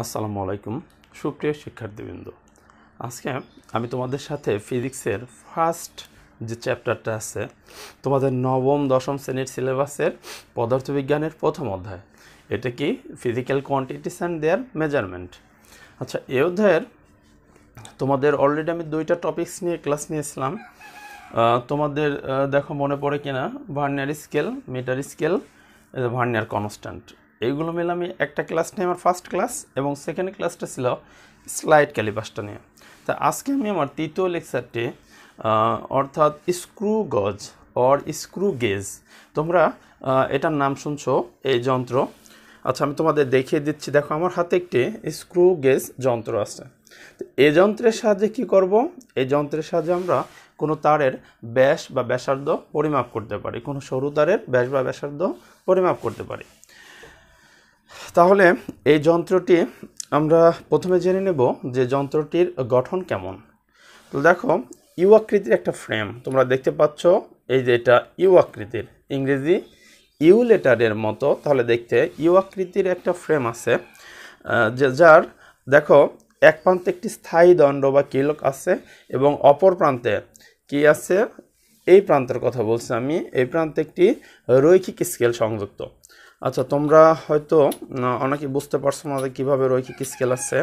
আসসালামু আলাইকুম সুপ্রিয় শিক্ষার্থীবৃন্দ আজকে আমি তোমাদের সাথে ফিজিক্সের ফার্স্ট যে চ্যাপ্টারটা আছে তোমাদের নবম দশম শ্রেণীর সিলেবাসের পদার্থবিজ্ঞানের প্রথম অধ্যায় এটা কি physical quantities and their measurement আচ্ছা এ অধ্যায়ের তোমাদের অলরেডি আমি দুইটা টপিকস নিয়ে ক্লাস নিয়েছিলাম তোমাদের দেখো মনে পড়ে কিনা vernier scale metre scale vernier constant এইগুলো মিলে আমি একটা ক্লাস নিয়ে আমার ফার্স্ট ক্লাস এবং সেকেন্ড ক্লাসটা ছিল স্লাইড ক্যালিবাসটা নিয়ে তা আজকে আমি আমার তৃতীয় লেকচারটি অর্থাৎ স্ক্রু গজ অর স্ক্রু গেজ তোমরা এটার নাম শুনছো এই যন্ত্র আচ্ছা আমি তোমাদের দেখিয়ে দিচ্ছি দেখো আমার হাতে একটি স্ক্রু গেজ যন্ত্র আছে এ যন্ত্রের সাহায্যে কি করব এই যন্ত্রের সাহায্যে আমরা কোনো তারের ব্যাস বা ব্যাসার্ধ পরিমাপ করতে পারি কোনো সরু তারের ব্যাস বা ব্যাসার্ধ পরিমাপ করতে পারি তাহলে এই যন্ত্রটি আমরা প্রথমে জেনে নেব যে যন্ত্রটির গঠন কেমন তো দেখো ইউ আকৃতির একটা ফ্রেম তোমরা দেখতে পাচ্ছ এই যে এটা ইউ আকৃতির ইংরেজি ইউ লেটারের মতো তাহলে দেখতে ইউ আকৃতির একটা ফ্রেম আছে যে যার দেখো এক প্রান্তে একটি স্থায়ী দণ্ড বা কিলক আছে এবং অপর প্রান্তে কি আছে এই প্রান্তের কথা বলছি আমি এই প্রান্তে একটি রৈখিক স্কেল সংযুক্ত আচ্ছা তোমরা হয়তো অনেকে বুঝতে পারছো না যে কীভাবে রৈখিক স্কেল আছে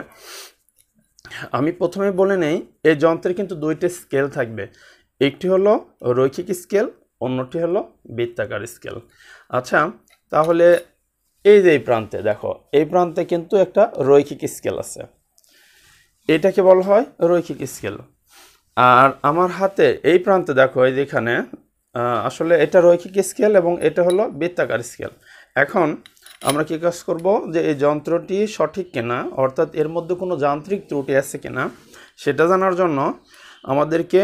আমি প্রথমে বলে নেই এই যন্ত্রের কিন্তু দুইটি স্কেল থাকবে একটি হলো রৈখিক স্কেল অন্যটি হলো বৃত্তাকার স্কেল আচ্ছা তাহলে এই যে এই প্রান্তে দেখো এই প্রান্তে কিন্তু একটা রৈখিক স্কেল আছে এটাকে বলা হয় রৈখিক স্কেল আর আমার হাতে এই প্রান্তে দেখো এই যেখানে আসলে এটা রৈখিক স্কেল এবং এটা হলো বৃত্তাকার স্কেল এখন আমরা কী কাজ করব যে এই যন্ত্রটি সঠিক কিনা অর্থাৎ এর মধ্যে কোনো যান্ত্রিক ত্রুটি আছে কিনা সেটা জানার জন্য আমাদেরকে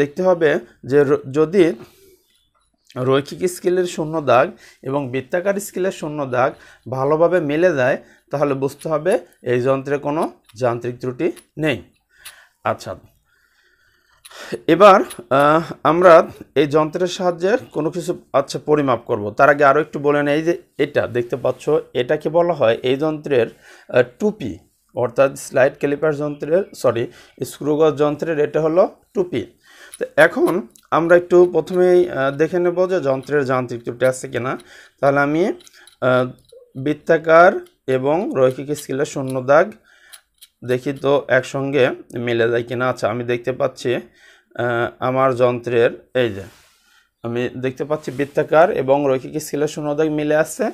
দেখতে হবে যে যদি রৈখিক স্কেলের শূন্য দাগ এবং বৃত্তাকার স্কেলের শূন্য দাগ ভালোভাবে মেলে যায় তাহলে বুঝতে হবে এই যন্ত্রে কোনো যান্ত্রিক ত্রুটি নেই আচ্ছা এবার আমরা এই যন্ত্রের সাহায্যে কোনো কিছু আচ্ছা পরিমাপ করব তার আগে আরও একটু বলে নেই যে এটা দেখতে পাচ্ছ এটাকে বলা হয় এই যন্ত্রের টুপি অর্থাৎ স্লাইড ক্যালিপার যন্ত্রের সরি স্ক্রুগজ যন্ত্রের এটা হলো টুপি তো এখন আমরা একটু প্রথমেই দেখে নেব যে যন্ত্রের যান্ত্রিক ত্রুটি আছে কিনা তাহলে আমি বৃত্তাকার এবং রৈখিক স্কিলের শূন্য দাগ দেখি তো একসঙ্গে মিলে যায় কিনা আচ্ছা আমি দেখতে পাচ্ছি আমার যন্ত্রের এই যে আমি দেখতে পাচ্ছি বৃত্তাকার এবং রৈখিক স্কেলের শূন্যদাগ মিলে আসছে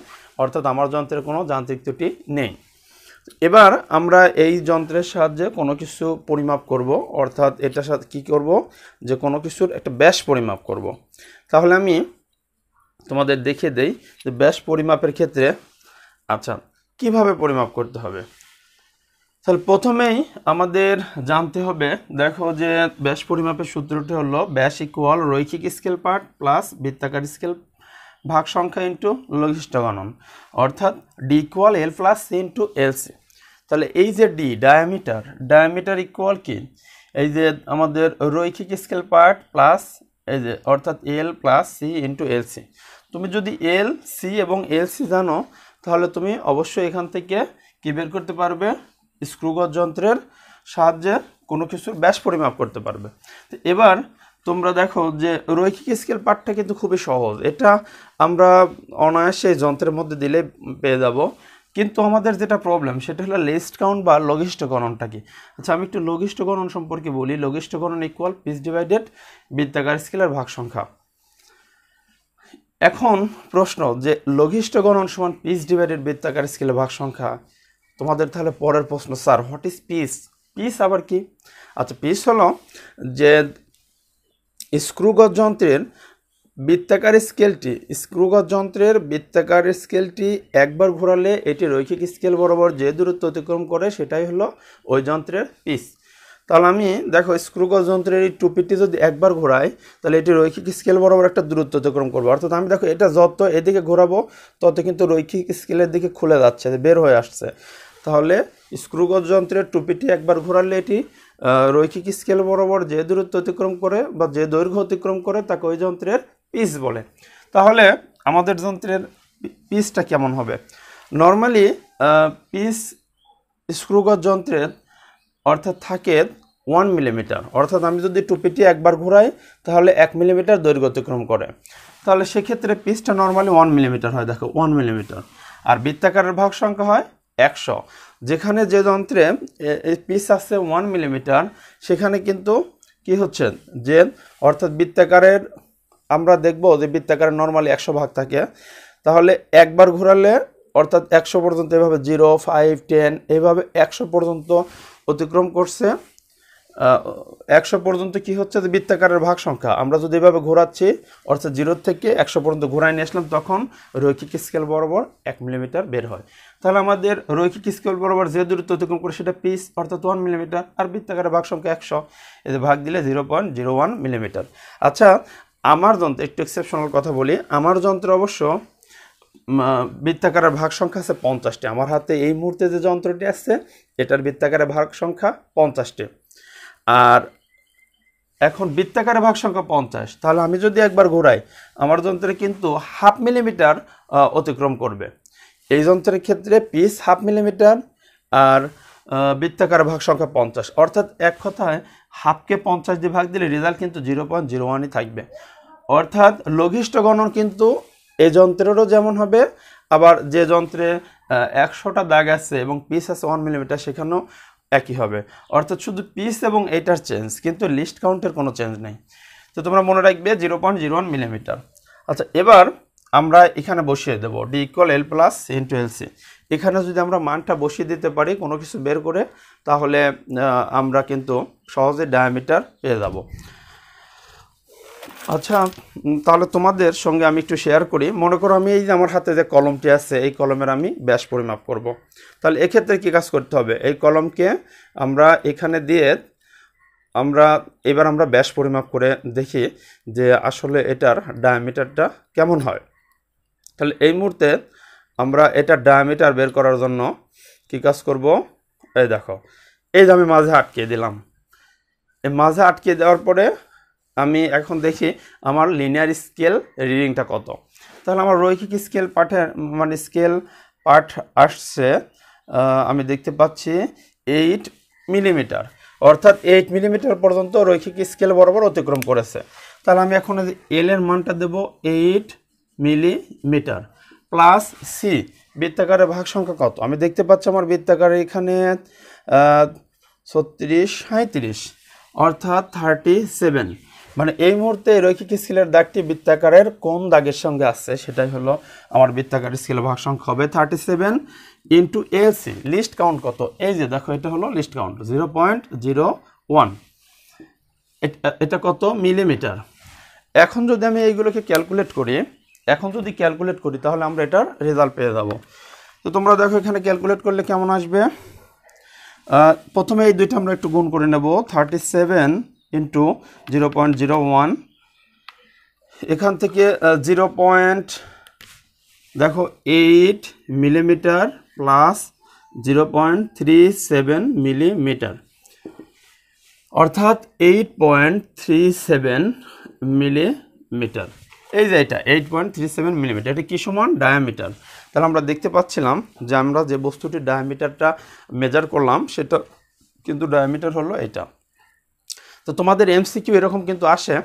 অর্থাৎ আমার যন্ত্রের কোনো যান্ত্রিক ত্রুটি নেই এবার আমরা এই যন্ত্রের সাহায্যে কোনো কিছু পরিমাপ করব অর্থাৎ এটার সাথে কী করব যে কোনো কিছুর একটা ব্যাস পরিমাপ করব। তাহলে আমি তোমাদের দেখিয়ে দেই যে ব্যাস পরিমাপের ক্ষেত্রে আচ্ছা কিভাবে পরিমাপ করতে হবে তাহলে প্রথমেই আমাদের জানতে হবে দেখো যে ব্যাস পরিমাপের সূত্রটি হলো ব্যাস ইকুয়াল রৈখিক স্কেল পার্ট প্লাস বৃত্তাকার স্কেল ভাগ সংখ্যা ইন্টু লঘিষ্ঠ গণন অর্থাৎ D equal L plus C into L C তাহলে এই যে ডি ডায়ামিটার ডায়ামিটার ইকুয়াল কি এই যে আমাদের রৈখিক স্কেল পার্ট প্লাস এই যে অর্থাৎ L plus C into L C তুমি যদি এল সি এবং এল সি জানো তাহলে তুমি অবশ্যই এখান থেকে কী বের করতে পারবে স্ক্রুগজ যন্ত্রের সাহায্যে কোনো কিছুর ব্যাস পরিমাপ করতে পারবে তো এবার তোমরা দেখো যে রৈখিক স্কেল পার্টটা কিন্তু খুবই সহজ এটা আমরা অনায়াসে যন্ত্রের মধ্যে দিলে পেয়ে যাব কিন্তু আমাদের যেটা প্রবলেম সেটা হলো লিস্ট কাউন্ট বা লঘিষ্ঠকরণটা গণনটা কি আচ্ছা আমি একটু লঘিষ্ঠকরণ গণন সম্পর্কে বলি লঘিষ্ঠ গণন ইকুয়াল পিস ডিভাইডেড বৃত্তাকার স্কেলের ভাগ সংখ্যা এখন প্রশ্ন যে লঘিষ্ঠ গণন সমান পিস ডিভাইডেড বৃত্তাকার স্কেলের ভাগ সংখ্যা তোমাদের তাহলে পরের প্রশ্ন sir what is pitch pitch আবার কি আচ্ছা পিস হলো যে স্ক্রুগজ যন্ত্রের বৃত্তাকার স্কেলটি স্ক্রুগজ যন্ত্রের বৃত্তাকার স্কেলটি একবার ঘোরালে এটি রৈখিক স্কেল বরাবর যে দূরত্ব অতিক্রম করে সেটাই হলো ওই যন্ত্রের পিস তাহলে আমি দেখো স্ক্রুগজ যন্ত্রের এই টুপিটি যদি একবার ঘোরাই তাহলে এটি রৈখিক স্কেল বরাবর একটা দূরত্ব অতিক্রম করবো অর্থাৎ আমি দেখো এটা যত এদিকে ঘোরাবো তত কিন্তু রৈখিক স্কেলের দিকে খুলে যাচ্ছে বের হয়ে আসছে তাহলে স্ক্রুগজ যন্ত্রের টুপিটি একবার ঘোরালে এটি রৈখিক স্কেল বরাবর যে দূরত্ব অতিক্রম করে বা যে দৈর্ঘ্য অতিক্রম করে তাকে ওই যন্ত্রের পিস বলে তাহলে আমাদের যন্ত্রের পিসটা কেমন হবে নর্মালি পিস স্ক্রুগজ যন্ত্রের অর্থাৎ থাকে ওয়ান মিলিমিটার অর্থাৎ আমি যদি টুপিটি একবার ঘোরাই তাহলে এক মিলিমিটার দৈর্ঘ্য অতিক্রম করে তাহলে সেক্ষেত্রে পিসটা নর্মালি ওয়ান মিলিমিটার হয় দেখো ওয়ান মিলিমিটার আর বৃত্তাকারের ভাগ সংখ্যা হয় একশো যেখানে যে যন্ত্রে পিস আছে ওয়ান মিলিমিটার সেখানে কিন্তু কি হচ্ছে যে অর্থাৎ বৃত্তাকারের আমরা দেখব যে বৃত্তাকারে নর্মালি একশো ভাগ থাকে তাহলে একবার ঘোরালে অর্থাৎ একশো পর্যন্ত এভাবে জিরো ফাইভ টেন এভাবে একশো পর্যন্ত অতিক্রম করছে একশো পর্যন্ত কি হচ্ছে যে বৃত্তাকারের ভাগ সংখ্যা আমরা যদি এভাবে ঘোরাচ্ছি অর্থাৎ জিরো থেকে একশো পর্যন্ত ঘোরায় নিয়ে আসলাম তখন রৈখিক স্কেল বরাবর এক মিলিমিটার বের হয় তাহলে আমাদের রৈখিক স্কেল বরাবর যে দূরত্ব অতিক্রম করে সেটা পিস অর্থাৎ ওয়ান মিলিমিটার আর বৃত্তাকারের ভাগ সংখ্যা একশো এতে ভাগ দিলে zero point zero one millimetre আচ্ছা আমার যন্ত্র একটু এক্সেপশনাল কথা বলি আমার যন্ত্র অবশ্য বৃত্তাকারের ভাগ সংখ্যা আছে পঞ্চাশটি আমার হাতে এই মুহূর্তে যে যন্ত্রটি আসছে এটার বৃত্তাকারের ভাগ সংখ্যা পঞ্চাশটি আর এখন বৃত্তাকারে ভাগ সংখ্যা পঞ্চাশ তাহলে আমি যদি একবার ঘোরাই আমার যন্ত্রে কিন্তু হাফ মিলিমিটার অতিক্রম করবে এই যন্ত্রের ক্ষেত্রে পিস হাফ মিলিমিটার আর বৃত্তাকার ভাগ সংখ্যা পঞ্চাশ অর্থাৎ এক কথায় হাফকে পঞ্চাশ দিয়ে ভাগ দিলে রেজাল্ট কিন্তু জিরো পয়েন্ট জিরো ওয়ানই থাকবে অর্থাৎ লঘিষ্ঠ গণন কিন্তু এ যন্ত্রেরও যেমন হবে আবার যে যন্ত্রে একশোটা দাগ আছে এবং পিস আছে ওয়ান মিলিমিটার সেখানেও একই হবে অর্থাৎ শুধু পিস এবং এটার চেঞ্জ কিন্তু লিস্ট কাউন্টের কোনো চেঞ্জ নেই তো তোমরা মনে রাখবে zero point zero one millimetre আচ্ছা এবার আমরা এখানে বসিয়ে দেবো D equal L plus into L C এখানে যদি আমরা মানটা বসিয়ে দিতে পারি কোনো কিছু বের করে তাহলে আমরা কিন্তু সহজে ডায়ামিটার পেয়ে যাবো আচ্ছা তাহলে তোমাদের সঙ্গে আমি একটু শেয়ার করি মনে করো আমি এই যে আমার হাতে যে কলমটি আছে এই কলমের আমি ব্যাস পরিমাপ করব। তাহলে এক্ষেত্রে কী কাজ করতে হবে এই কলমকে আমরা এখানে দিয়ে আমরা এবার আমরা ব্যাস পরিমাপ করে দেখি যে আসলে এটার ডায়ামিটারটা কেমন হয় তাহলে এই মুহূর্তে আমরা এটা ডায়ামিটার বের করার জন্য কি কাজ করব এই দেখো এই যে আমি মাঝে আটকে দিলাম এই মাঝে আটকে দেওয়ার পরে আমি এখন দেখি আমার লিনিয়ার স্কেল রিডিংটা কত তাহলে আমার রৈখিক স্কেল পাঠের মানে স্কেল পাঠ আসছে আমি দেখতে পাচ্ছি এইট মিলিমিটার অর্থাৎ এইট মিলিমিটার পর্যন্ত রৈখিক স্কেল বরাবর অতিক্রম করেছে তাহলে আমি এখন এল এর মানটা দেব এইট মিলিমিটার প্লাস সি বৃত্তাকারের ভাগ সংখ্যা কত আমি দেখতে পাচ্ছি আমার বৃত্তাকারে এখানে ছত্রিশ সাঁত্রিশ অর্থাৎ থার্টি সেভেন মানে এই মুহূর্তে রৈখিক স্কেলের দাগটি বৃত্তাকারের কোন দাগের সঙ্গে আছে সেটাই হলো আমার বৃত্তাকার স্কেল ভাগ সংখ্যা হবে thirty seven into LC least count কত এই যে দেখো এটা হলো least count zero point zero one এটা কত মিলিমিটার এখন যদি আমি এইগুলোকে ক্যালকুলেট করি এখন যদি ক্যালকুলেট করি তাহলে আমরা এটার রেজাল্ট পেয়ে যাব তো তোমরা দেখো এখানে ক্যালকুলেট করলে কেমন আসবে প্রথমে এই দুইটা আমরা একটু গুণ করে নেব thirty seven into zero point zero one এখান থেকে জিরো পয়েন্ট দেখো eight millimetre plus zero point three seven millimetre অর্থাৎ eight point three seven millimetre এই যে এটা eight point three seven millimetre এটা কী সমান ডায়ামিটার তাহলে আমরা দেখতে পাচ্ছিলাম যে আমরা যে বস্তুটির ডায়ামিটারটা মেজার করলাম সেটা কিন্তু ডায়ামিটার হলো এটা তো তোমাদের এমসিকিউ এরকম কিন্তু আসে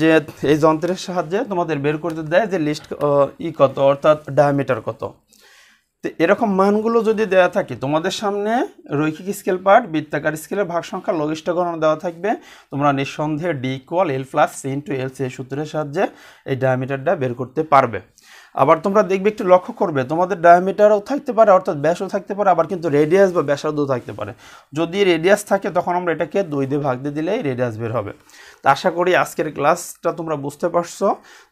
যে এই যন্ত্রের সাহায্যে তোমাদের বের করতে দেয় যে লিস্ট ই কত অর্থাৎ ডায়ামিটার কত তো এরকম মানগুলো যদি দেওয়া থাকে তোমাদের সামনে রৈখিক স্কেল পার্ট বৃত্তাকার স্কেলের ভাগ সংখ্যা লঘিষ্ঠ গণনা দেওয়া থাকবে তোমরা নিঃসন্দেহে D equal L plus C into L C সূত্রের সাহায্যে এই ডায়ামিটারটা বের করতে পারবে আবার তোমরা দেখবে একটু লক্ষ্য করবে তোমাদের ডায়ামিটারও থাকতে পারে অর্থাৎ ব্যাসও থাকতে পারে আবার কিন্তু রেডিয়াস বা ব্যাসার্ধও থাকতে পারে যদি রেডিয়াস থাকে তখন আমরা এটাকে দুই দিয়ে ভাগ দিয়ে দিলেই রেডিয়াস বের হবে তো আশা করি আজকের ক্লাসটা তোমরা বুঝতে পারছো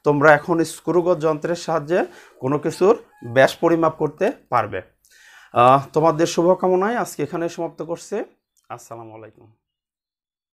তোমরা এখন স্ক্রুগত যন্ত্রের সাহায্যে কোনো কিছুর ব্যাস পরিমাপ করতে পারবে তোমাদের শুভকামনায় আজকে এখানে সমাপ্ত করছে আসসালামু আলাইকুম